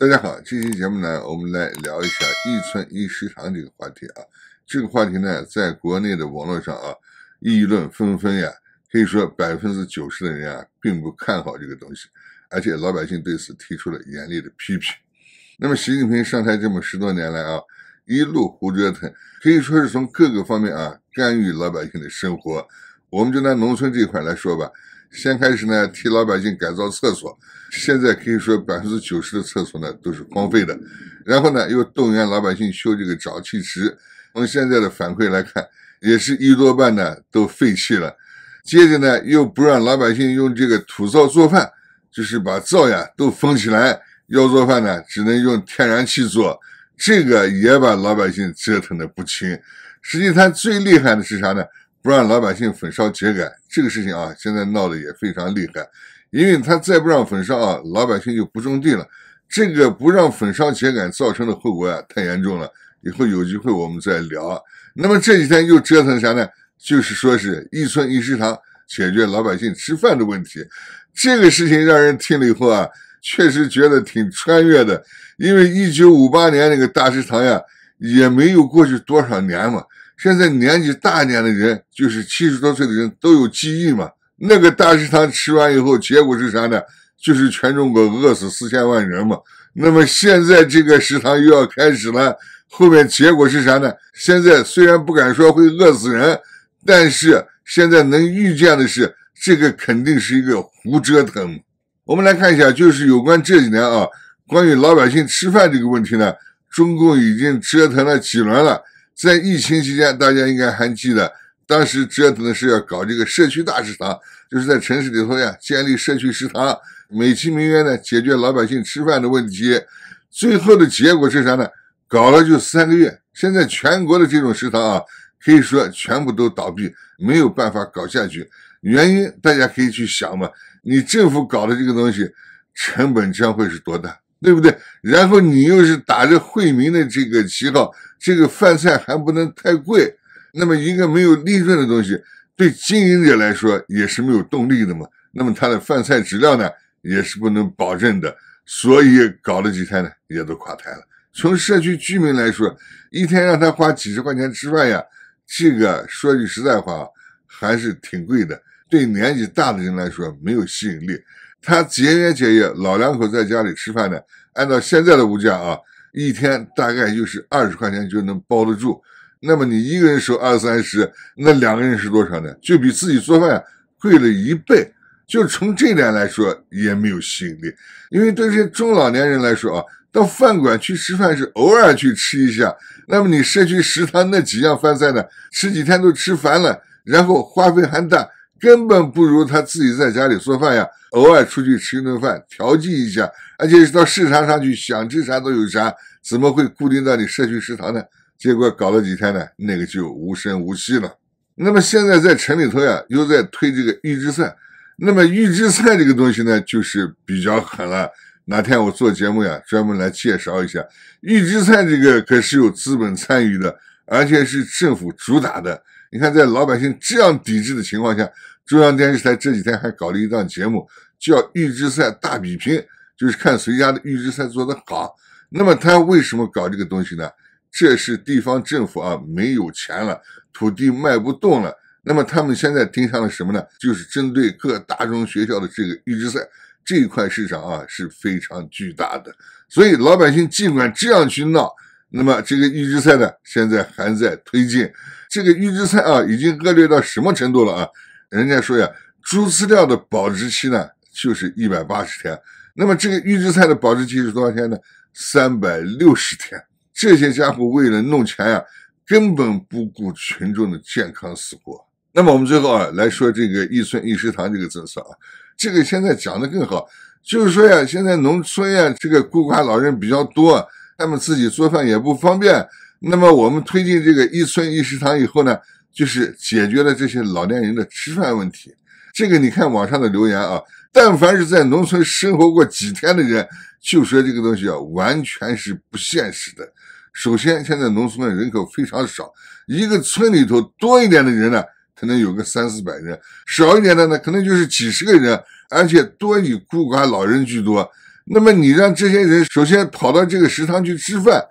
大家好，这期节目呢，我们来聊一下“一村一食堂”这个话题啊。这个话题呢，在国内的网络上啊，议论纷纷呀。可以说，百分之九十的人啊，并不看好这个东西，而且老百姓对此提出了严厉的批评。那么，习近平上台这么十多年来啊，一路胡折腾，可以说是从各个方面啊干预老百姓的生活。我们就拿农村这一块来说吧，先开始呢替老百姓改造厕所，现在可以说百分之九十的厕所呢都是荒废的。然后呢又动员老百姓修这个沼气池，从现在的反馈来看，也是一多半呢都废弃了。接着呢又不让老百姓用这个土灶做饭，就是把灶呀都封起来，要做饭呢只能用天然气做，这个也把老百姓折腾的不轻。实际他最厉害的是啥呢？不让老百姓焚烧秸秆这个事情啊，现在闹得也非常厉害，因为他再不让焚烧啊，老百姓就不种地了。这个不让焚烧秸秆造成的后果呀，太严重了。以后有机会我们再聊。那么这几天又折腾啥呢？就是说是一村一食堂解决老百姓吃饭的问题。这个事情让人听了以后啊，确实觉得挺穿越的，因为一九五八年那个大食堂呀，也没有过去多少年嘛。现在年纪大点的人，就是七十多岁的人都有记忆嘛。那个大食堂吃完以后，结果是啥呢？就是全中国饿死四千万人嘛。那么现在这个食堂又要开始了，后面结果是啥呢？现在虽然不敢说会饿死人，但是现在能预见的是，这个肯定是一个胡折腾。我们来看一下，就是有关这几年啊，关于老百姓吃饭这个问题呢，中共已经折腾了几轮了。在疫情期间，大家应该还记得，当时折腾的是要搞这个社区大食堂，就是在城市里头呀，建立社区食堂，美其名曰呢，解决老百姓吃饭的问题。最后的结果是啥呢？搞了就三个月，现在全国的这种食堂啊，可以说全部都倒闭，没有办法搞下去。原因大家可以去想嘛，你政府搞的这个东西，成本将会是多大？对不对？然后你又是打着惠民的这个旗号，这个饭菜还不能太贵。那么一个没有利润的东西，对经营者来说也是没有动力的嘛。那么他的饭菜质量呢，也是不能保证的。所以搞了几天呢，也都垮台了。从社区居民来说，一天让他花几十块钱吃饭呀，这个说句实在话，还是挺贵的。对年纪大的人来说，没有吸引力。他节约节约，老两口在家里吃饭呢。按照现在的物价啊，一天大概就是二十块钱就能包得住。那么你一个人收二三十，那两个人是多少呢？就比自己做饭贵了一倍。就从这点来说，也没有吸引力。因为对这些中老年人来说啊，到饭馆去吃饭是偶尔去吃一下。那么你社区食堂那几样饭菜呢，吃几天都吃烦了，然后花费还大。根本不如他自己在家里做饭呀，偶尔出去吃一顿饭调剂一下，而且到市场上去想吃啥都有啥，怎么会固定到你社区食堂呢？结果搞了几天呢，那个就无声无息了。那么现在在城里头呀，又在推这个预制菜。那么预制菜这个东西呢，就是比较狠了。哪天我做节目呀，专门来介绍一下预制菜这个可是有资本参与的，而且是政府主打的。你看，在老百姓这样抵制的情况下，中央电视台这几天还搞了一档节目，叫“预制赛大比拼”，就是看谁家的预制赛做得好。那么他为什么搞这个东西呢？这是地方政府啊，没有钱了，土地卖不动了。那么他们现在盯上了什么呢？就是针对各大中学校的这个预制赛这一块市场啊，是非常巨大的。所以老百姓尽管这样去闹。那么这个预制菜呢，现在还在推进。这个预制菜啊，已经恶劣到什么程度了啊？人家说呀，猪饲料的保质期呢就是一百八十天，那么这个预制菜的保质期是多少天呢？三百六十天。这些家伙为了弄钱呀，根本不顾群众的健康死活。那么我们最后啊来说这个一村一食堂这个政策啊，这个现在讲的更好，就是说呀，现在农村呀这个孤寡老人比较多。他们自己做饭也不方便，那么我们推进这个一村一食堂以后呢，就是解决了这些老年人的吃饭问题。这个你看网上的留言啊，但凡是在农村生活过几天的人，就说这个东西啊，完全是不现实的。首先，现在农村的人口非常少，一个村里头多一点的人呢，可能有个三四百人，少一点的呢，可能就是几十个人，而且多以孤寡老人居多。那么你让这些人首先跑到这个食堂去吃饭，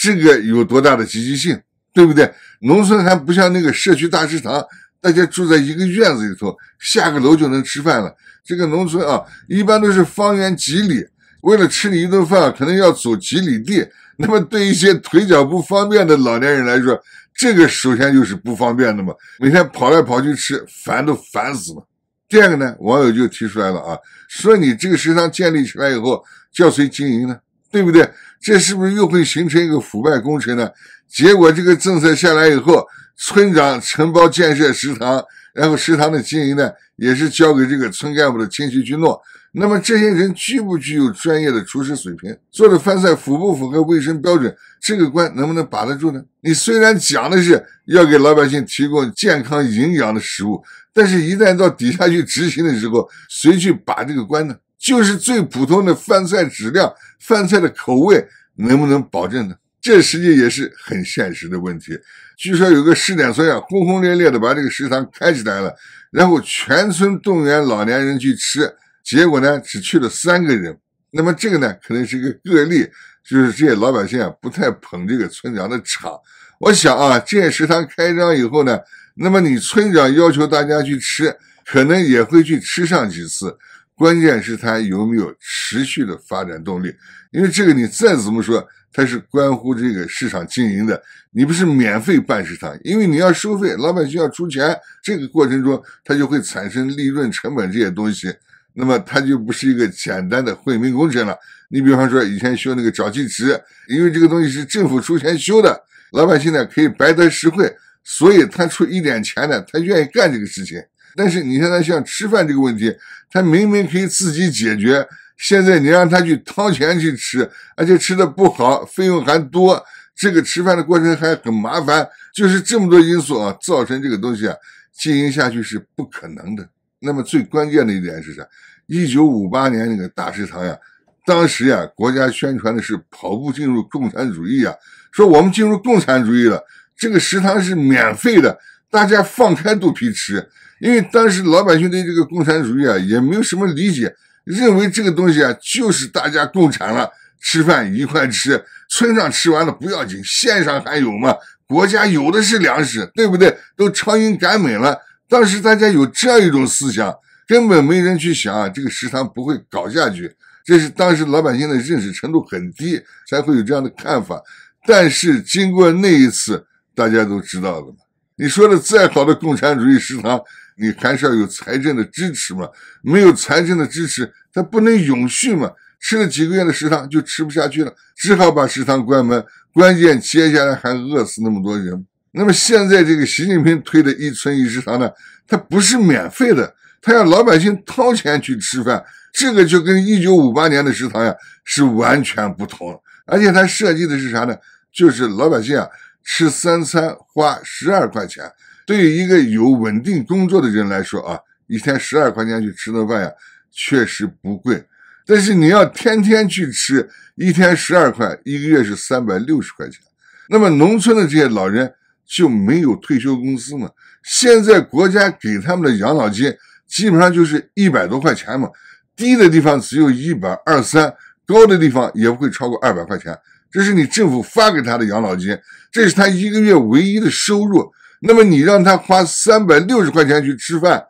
这个有多大的积极性，对不对？农村还不像那个社区大食堂，大家住在一个院子里头，下个楼就能吃饭了。这个农村啊，一般都是方圆几里，为了吃你一顿饭，可能要走几里地。那么对一些腿脚不方便的老年人来说，这个首先就是不方便的嘛。每天跑来跑去吃，烦都烦死了。第二个呢，网友就提出来了啊，说你这个食堂建立起来以后，叫谁经营呢？对不对？这是不是又会形成一个腐败工程呢？结果这个政策下来以后，村长承包建设食堂。然后食堂的经营呢，也是交给这个村干部的亲戚居诺。那么这些人具不具有专业的厨师水平？做的饭菜符不符合卫生标准？这个关能不能把得住呢？你虽然讲的是要给老百姓提供健康营养的食物，但是一旦到底下去执行的时候，谁去把这个关呢？就是最普通的饭菜质量、饭菜的口味能不能保证呢？这实际也是很现实的问题。据说有个试点村啊，轰轰烈烈的把这个食堂开起来了，然后全村动员老年人去吃，结果呢，只去了三个人。那么这个呢，可能是一个个例，就是这些老百姓啊，不太捧这个村长的场。我想啊，这些食堂开张以后呢，那么你村长要求大家去吃，可能也会去吃上几次。关键是他有没有持续的发展动力？因为这个，你再怎么说。它是关乎这个市场经营的，你不是免费办市场，因为你要收费，老百姓要出钱，这个过程中它就会产生利润、成本这些东西，那么它就不是一个简单的惠民工程了。你比方说以前修那个沼气池，因为这个东西是政府出钱修的，老百姓呢可以白得实惠，所以他出一点钱呢，他愿意干这个事情。但是你现在像吃饭这个问题，他明明可以自己解决。现在你让他去掏钱去吃，而且吃的不好，费用还多，这个吃饭的过程还很麻烦，就是这么多因素啊，造成这个东西啊，经营下去是不可能的。那么最关键的一点是啥？一九五八年那个大食堂呀，当时呀，国家宣传的是跑步进入共产主义啊，说我们进入共产主义了，这个食堂是免费的，大家放开肚皮吃，因为当时老百姓对这个共产主义啊也没有什么理解。认为这个东西啊，就是大家共产了，吃饭一块吃，村上吃完了不要紧，县上还有嘛，国家有的是粮食，对不对？都超英赶美了，当时大家有这样一种思想，根本没人去想啊，这个食堂不会搞下去，这是当时老百姓的认识程度很低，才会有这样的看法。但是经过那一次，大家都知道了嘛。你说的再好的共产主义食堂。你还是要有财政的支持嘛，没有财政的支持，它不能永续嘛。吃了几个月的食堂就吃不下去了，只好把食堂关门。关键接下来还饿死那么多人。那么现在这个习近平推的一村一食堂呢，它不是免费的，他要老百姓掏钱去吃饭，这个就跟一九五八年的食堂呀是完全不同了。而且他设计的是啥呢？就是老百姓啊吃三餐花十二块钱。对于一个有稳定工作的人来说啊，一天十二块钱去吃顿饭呀，确实不贵。但是你要天天去吃，一天十二块，一个月是三百六十块钱。那么农村的这些老人就没有退休工资嘛？现在国家给他们的养老金基本上就是一百多块钱嘛，低的地方只有一百二三，高的地方也不会超过二百块钱。这是你政府发给他的养老金，这是他一个月唯一的收入。那么你让他花三百六十块钱去吃饭，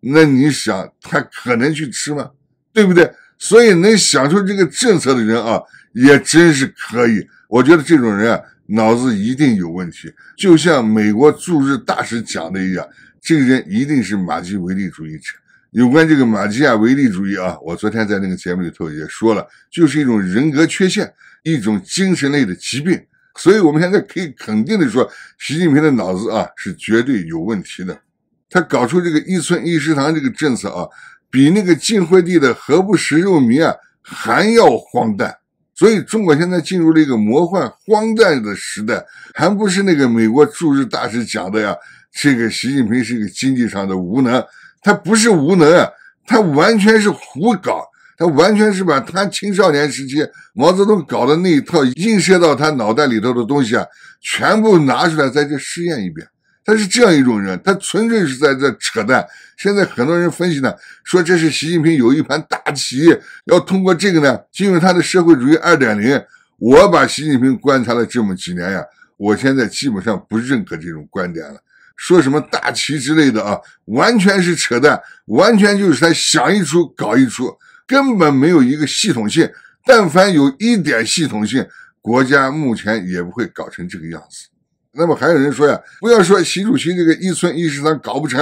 那你想他可能去吃吗？对不对？所以能享受这个政策的人啊，也真是可以。我觉得这种人啊，脑子一定有问题。就像美国驻日大使讲的一样，这个人一定是马基维利主义者。有关这个马基亚维利主义啊，我昨天在那个节目里头也说了，就是一种人格缺陷，一种精神类的疾病。所以，我们现在可以肯定的说，习近平的脑子啊是绝对有问题的。他搞出这个一村一食堂这个政策啊，比那个晋惠帝的何不食肉糜啊还要荒诞。所以，中国现在进入了一个魔幻、荒诞的时代。还不是那个美国驻日大使讲的呀？这个习近平是一个经济上的无能，他不是无能啊，他完全是胡搞。他完全是把他青少年时期毛泽东搞的那一套映射到他脑袋里头的东西啊，全部拿出来在这试验一遍。他是这样一种人，他纯粹是在这扯淡。现在很多人分析呢，说这是习近平有一盘大棋，要通过这个呢，进入他的社会主义二点零。我把习近平观察了这么几年呀，我现在基本上不认可这种观点了。说什么大棋之类的啊，完全是扯淡，完全就是他想一出搞一出。根本没有一个系统性，但凡有一点系统性，国家目前也不会搞成这个样子。那么还有人说呀，不要说习主席这个一村一食堂搞不成，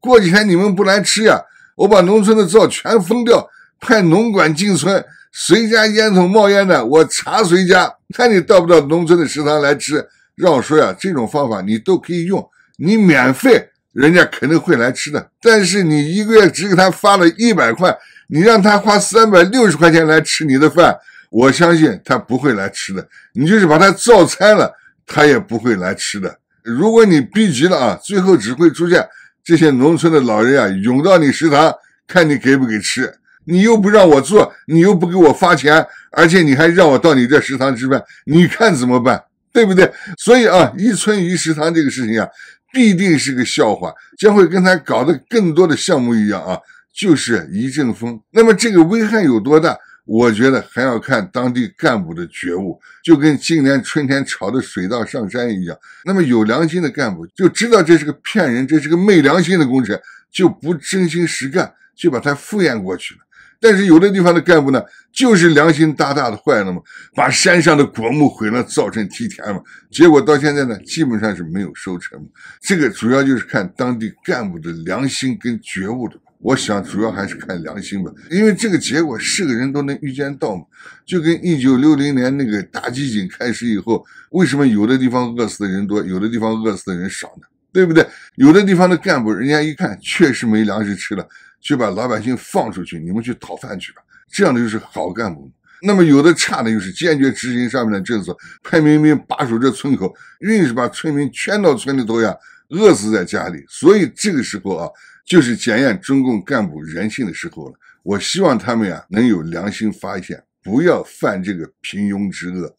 过几天你们不来吃呀，我把农村的灶全封掉，派农管进村，谁家烟囱冒烟的我查谁家，看你到不到农村的食堂来吃。让我说呀，这种方法你都可以用，你免费，人家肯定会来吃的。但是你一个月只给他发了一百块。你让他花三百六十块钱来吃你的饭，我相信他不会来吃的。你就是把他造餐了，他也不会来吃的。如果你逼急了啊，最后只会出现这些农村的老人啊，涌到你食堂看你给不给吃，你又不让我做，你又不给我发钱，而且你还让我到你这食堂吃饭，你看怎么办？对不对？所以啊，一村一食堂这个事情啊，必定是个笑话，将会跟他搞得更多的项目一样啊。就是一阵风，那么这个危害有多大？我觉得还要看当地干部的觉悟，就跟今年春天炒的水稻上山一样。那么有良心的干部就知道这是个骗人，这是个昧良心的工程，就不真心实干，就把它敷衍过去了。但是有的地方的干部呢，就是良心大大的坏了嘛，把山上的果木毁了，造成梯田嘛，结果到现在呢，基本上是没有收成。这个主要就是看当地干部的良心跟觉悟的。我想，主要还是看良心吧，因为这个结果是个人都能预见到嘛。就跟一九六零年那个大饥馑开始以后，为什么有的地方饿死的人多，有的地方饿死的人少呢？对不对？有的地方的干部，人家一看确实没粮食吃了，就把老百姓放出去，你们去讨饭去吧。这样的就是好干部。那么有的差的又是坚决执行上面的政策，派民兵把守这村口，硬是把村民圈到村里头呀，饿死在家里。所以这个时候啊。就是检验中共干部人性的时候了。我希望他们呀能有良心发现，不要犯这个平庸之恶，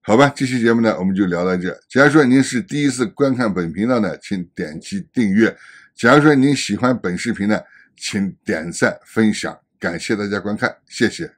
好吧？这期节目呢，我们就聊到这。假如说您是第一次观看本频道呢，请点击订阅；假如说您喜欢本视频呢，请点赞分享。感谢大家观看，谢谢。